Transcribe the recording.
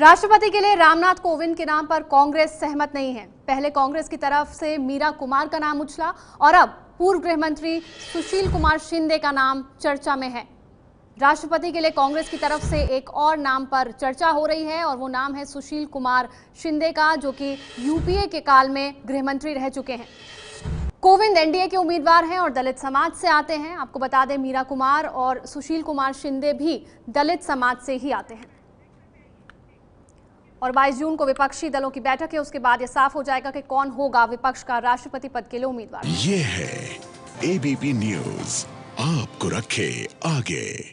राष्ट्रपति के लिए रामनाथ कोविंद के नाम पर कांग्रेस सहमत नहीं है पहले कांग्रेस की तरफ से मीरा कुमार का नाम उछला और अब पूर्व गृह मंत्री सुशील कुमार शिंदे का नाम चर्चा में है राष्ट्रपति के लिए कांग्रेस की तरफ से एक और नाम पर चर्चा हो रही है और वो नाम है सुशील कुमार शिंदे का जो कि यूपीए के काल में गृह मंत्री रह चुके हैं कोविंद एनडीए के उम्मीदवार हैं और दलित समाज से आते हैं आपको बता दें मीरा कुमार और सुशील कुमार शिंदे भी दलित समाज से ही आते हैं और 22 जून को विपक्षी दलों की बैठक है उसके बाद ये साफ हो जाएगा कि कौन होगा विपक्ष का राष्ट्रपति पद के लिए उम्मीदवार ये है एबीपी न्यूज आपको रखे आगे